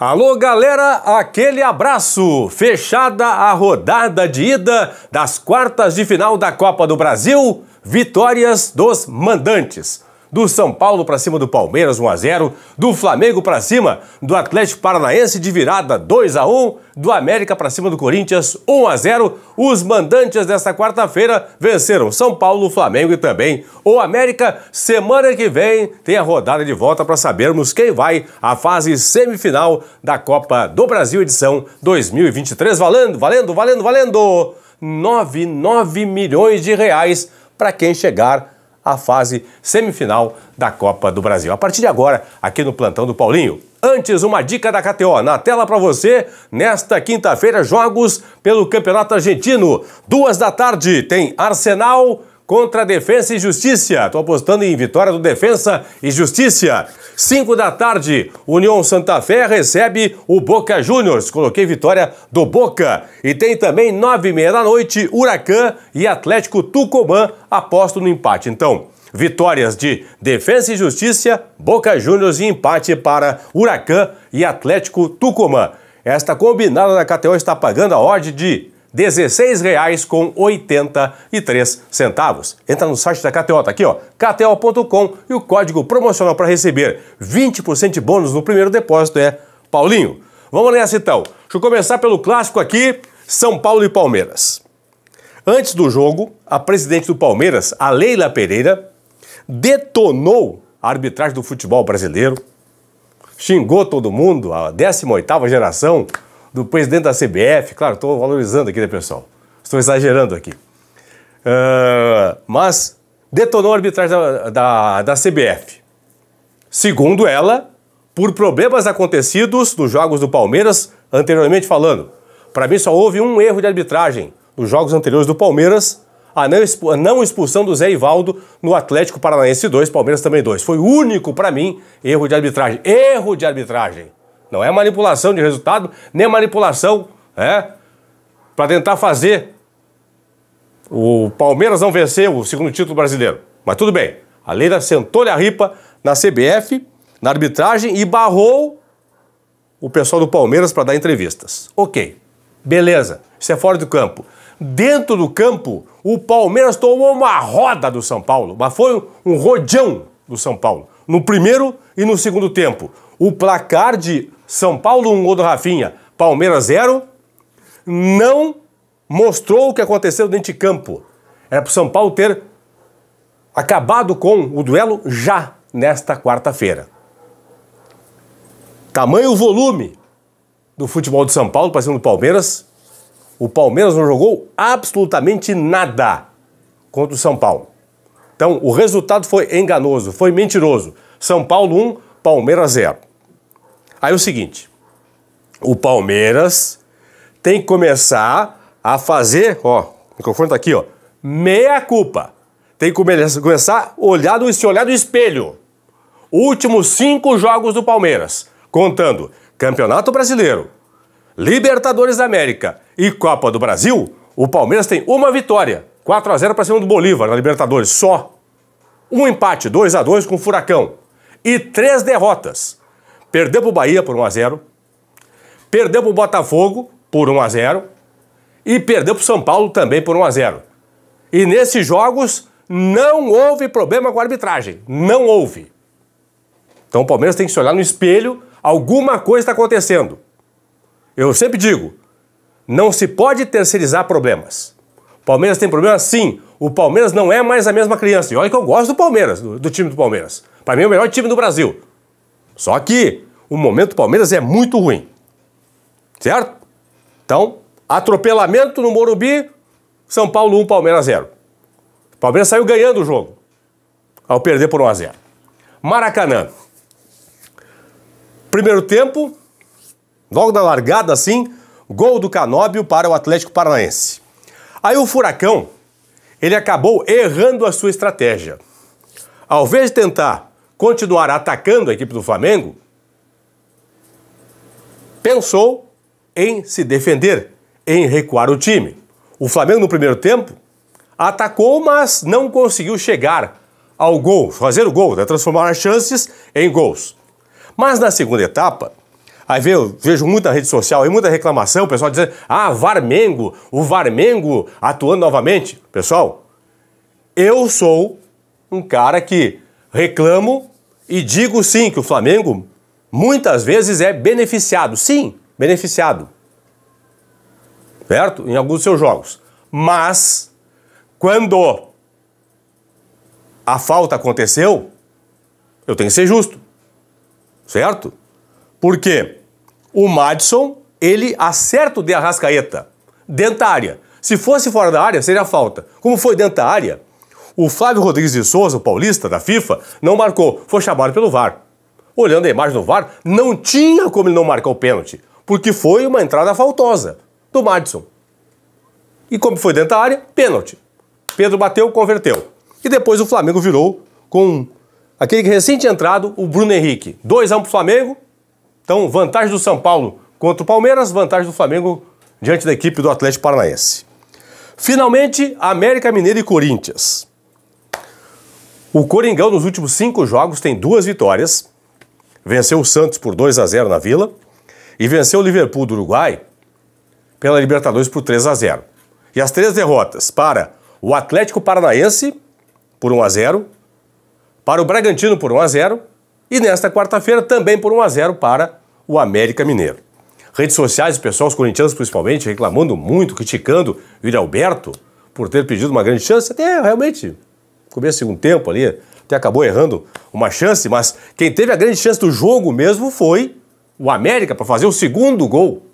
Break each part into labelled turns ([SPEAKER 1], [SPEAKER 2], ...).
[SPEAKER 1] Alô, galera, aquele abraço! Fechada a rodada de ida das quartas de final da Copa do Brasil, vitórias dos mandantes do São Paulo para cima do Palmeiras 1 a 0, do Flamengo para cima do Atlético Paranaense de virada 2 a 1, do América para cima do Corinthians 1 a 0. Os mandantes desta quarta-feira venceram São Paulo, Flamengo e também o América. Semana que vem tem a rodada de volta para sabermos quem vai à fase semifinal da Copa do Brasil edição 2023. Valendo, valendo, valendo, valendo. 99 milhões de reais para quem chegar a fase semifinal da Copa do Brasil. A partir de agora, aqui no plantão do Paulinho. Antes, uma dica da KTO na tela para você. Nesta quinta-feira, jogos pelo Campeonato Argentino. Duas da tarde tem Arsenal contra Defensa e Justiça. Estou apostando em vitória do Defensa e Justiça. 5 da tarde, União Santa Fé recebe o Boca Juniors. Coloquei vitória do Boca. E tem também 9 e meia da noite, Huracan e Atlético Tucumã aposto no empate. Então, vitórias de Defesa e Justiça, Boca Juniors e empate para Huracan e Atlético Tucumã. Esta combinada da KTO está pagando a ordem de R$ 16,83. Entra no site da KTO, tá aqui ó, kto.com e o código promocional para receber 20% de bônus no primeiro depósito é Paulinho. Vamos nessa então. Deixa eu começar pelo clássico aqui, São Paulo e Palmeiras. Antes do jogo, a presidente do Palmeiras, a Leila Pereira, detonou a arbitragem do futebol brasileiro, xingou todo mundo, a 18ª geração, do presidente da CBF. Claro, estou valorizando aqui, né, pessoal? Estou exagerando aqui. Uh, mas detonou a arbitragem da, da, da CBF. Segundo ela, por problemas acontecidos nos jogos do Palmeiras, anteriormente falando. Para mim só houve um erro de arbitragem nos jogos anteriores do Palmeiras, a não expulsão do Zé Ivaldo no Atlético Paranaense 2, Palmeiras também 2. Foi o único, para mim, erro de arbitragem. Erro de arbitragem. Não é manipulação de resultado, nem manipulação é, para tentar fazer o Palmeiras não vencer o segundo título brasileiro. Mas tudo bem, a Leila sentou-lhe a ripa na CBF, na arbitragem e barrou o pessoal do Palmeiras para dar entrevistas. Ok, beleza, isso é fora do campo. Dentro do campo, o Palmeiras tomou uma roda do São Paulo, mas foi um rodeão do São Paulo, no primeiro e no segundo tempo. O placar de São Paulo 1 um gol do Rafinha, Palmeiras 0, não mostrou o que aconteceu dentro de campo. Era é para o São Paulo ter acabado com o duelo já nesta quarta-feira. Tamanho volume do futebol de São Paulo para cima do Palmeiras. O Palmeiras não jogou absolutamente nada contra o São Paulo. Então, o resultado foi enganoso, foi mentiroso. São Paulo 1, Palmeiras zero. Aí é o seguinte, o Palmeiras tem que começar a fazer, ó, o microfone tá aqui, ó, meia culpa. Tem que começar a olhar do, se olhar espelho. Últimos cinco jogos do Palmeiras, contando Campeonato Brasileiro, Libertadores da América e Copa do Brasil, o Palmeiras tem uma vitória, 4 a 0 para cima do Bolívar na Libertadores, só. Um empate, 2 a 2 com o Furacão e três derrotas. Perdeu para o Bahia por 1x0, perdeu para o Botafogo por 1x0 e perdeu para o São Paulo também por 1x0. E nesses jogos não houve problema com a arbitragem. Não houve. Então o Palmeiras tem que se olhar no espelho, alguma coisa está acontecendo. Eu sempre digo, não se pode terceirizar problemas. O Palmeiras tem problema? Sim. O Palmeiras não é mais a mesma criança. E olha que eu gosto do Palmeiras, do, do time do Palmeiras. Para mim é o melhor time do Brasil. Só que o momento do Palmeiras é muito ruim. Certo? Então, atropelamento no Morumbi, São Paulo 1, Palmeiras 0. Palmeiras saiu ganhando o jogo ao perder por 1 a 0. Maracanã. Primeiro tempo, logo na largada assim, gol do Canóbio para o Atlético Paranaense. Aí o Furacão, ele acabou errando a sua estratégia. Ao invés de tentar continuar atacando a equipe do Flamengo, pensou em se defender, em recuar o time. O Flamengo, no primeiro tempo, atacou, mas não conseguiu chegar ao gol, fazer o gol, né? transformar as chances em gols. Mas na segunda etapa, aí vejo, vejo muita rede social e muita reclamação, o pessoal dizendo: ah, Varmengo, o Varmengo atuando novamente. Pessoal, eu sou um cara que reclamo e digo sim que o Flamengo muitas vezes é beneficiado. Sim, beneficiado. Certo? Em alguns dos seus jogos. Mas, quando a falta aconteceu, eu tenho que ser justo. Certo? Porque o Madison, ele acerta o de Arrascaeta dentro da área. Se fosse fora da área, seria falta. Como foi dentro da área, o Flávio Rodrigues de Souza, o paulista da FIFA, não marcou, foi chamado pelo VAR. Olhando a imagem do VAR, não tinha como ele não marcar o pênalti, porque foi uma entrada faltosa do Madison. E como foi dentro da área, pênalti. Pedro bateu, converteu. E depois o Flamengo virou com aquele recente entrado, o Bruno Henrique. 2 a 1 um para o Flamengo. Então, vantagem do São Paulo contra o Palmeiras, vantagem do Flamengo diante da equipe do Atlético Paranaense. Finalmente, América Mineira e Corinthians. O Coringão nos últimos cinco jogos tem duas vitórias. Venceu o Santos por 2 a 0 na Vila e venceu o Liverpool do Uruguai pela Libertadores por 3 a 0. E as três derrotas para o Atlético Paranaense por 1 a 0, para o Bragantino por 1 a 0 e nesta quarta-feira também por 1 a 0 para o América Mineiro. Redes sociais, o pessoal, os corintianos principalmente, reclamando muito, criticando o Yuri Alberto por ter pedido uma grande chance, até realmente começo do segundo tempo ali, até acabou errando uma chance, mas quem teve a grande chance do jogo mesmo foi o América para fazer o segundo gol.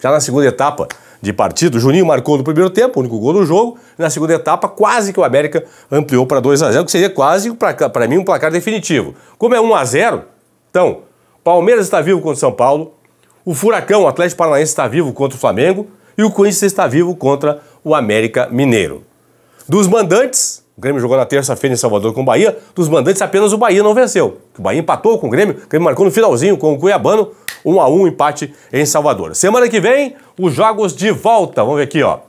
[SPEAKER 1] Já na segunda etapa de partido, o Juninho marcou no primeiro tempo, o único gol do jogo. e Na segunda etapa, quase que o América ampliou para 2 a 0 que seria quase, para mim, um placar definitivo. Como é 1 a 0 então, Palmeiras está vivo contra o São Paulo, o Furacão, o Atlético Paranaense está vivo contra o Flamengo e o Corinthians está vivo contra o América Mineiro. Dos mandantes, o Grêmio jogou na terça-feira em Salvador com o Bahia. Dos mandantes, apenas o Bahia não venceu. O Bahia empatou com o Grêmio. O Grêmio marcou no finalzinho com o Cuiabano. 1 um a 1 um, empate em Salvador. Semana que vem, os jogos de volta. Vamos ver aqui, ó.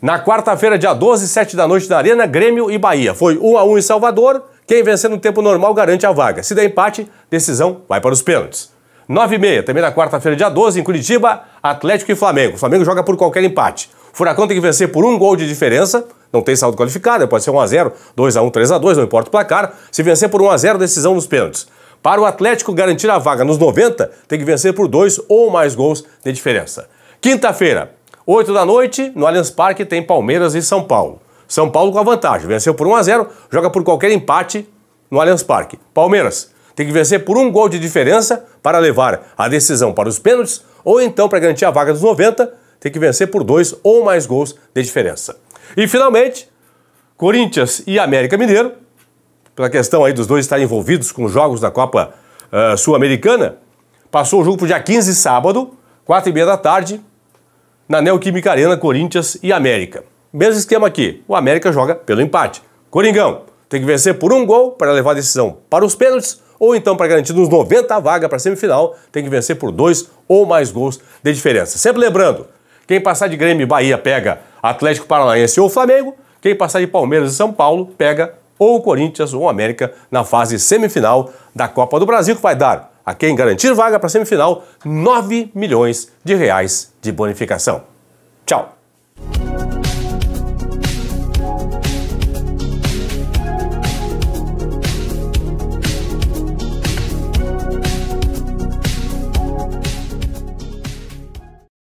[SPEAKER 1] Na quarta-feira, dia 12, 7 da noite na Arena, Grêmio e Bahia. Foi 1 um a 1 em Salvador. Quem vencer no tempo normal garante a vaga. Se der empate, decisão vai para os pênaltis. 9 e meia, também na quarta-feira, dia 12, em Curitiba, Atlético e Flamengo. O Flamengo joga por qualquer empate. O Furacão tem que vencer por um gol de diferença não tem saldo qualificado, pode ser 1x0, 2x1, 3x2, não importa o placar. Se vencer por 1x0, decisão nos pênaltis. Para o Atlético garantir a vaga nos 90, tem que vencer por dois ou mais gols de diferença. Quinta-feira, 8 da noite, no Allianz Parque tem Palmeiras e São Paulo. São Paulo com a vantagem, venceu por 1 x 0, joga por qualquer empate no Allianz Parque. Palmeiras tem que vencer por um gol de diferença para levar a decisão para os pênaltis ou então para garantir a vaga dos 90, tem que vencer por dois ou mais gols de diferença. E finalmente, Corinthians e América Mineiro, pela questão aí dos dois estarem envolvidos com jogos da Copa uh, Sul-Americana, passou o jogo para dia 15, sábado, 4 e meia da tarde, na Neoquímica Arena, Corinthians e América. Mesmo esquema aqui, o América joga pelo empate. Coringão tem que vencer por um gol para levar a decisão para os pênaltis, ou então para garantir nos 90 a vaga para a semifinal, tem que vencer por dois ou mais gols de diferença. Sempre lembrando, quem passar de Grêmio e Bahia pega Atlético Paranaense ou Flamengo, quem passar de Palmeiras e São Paulo pega ou Corinthians ou América na fase semifinal da Copa do Brasil, que vai dar a quem garantir vaga para a semifinal 9 milhões de reais de bonificação. Tchau!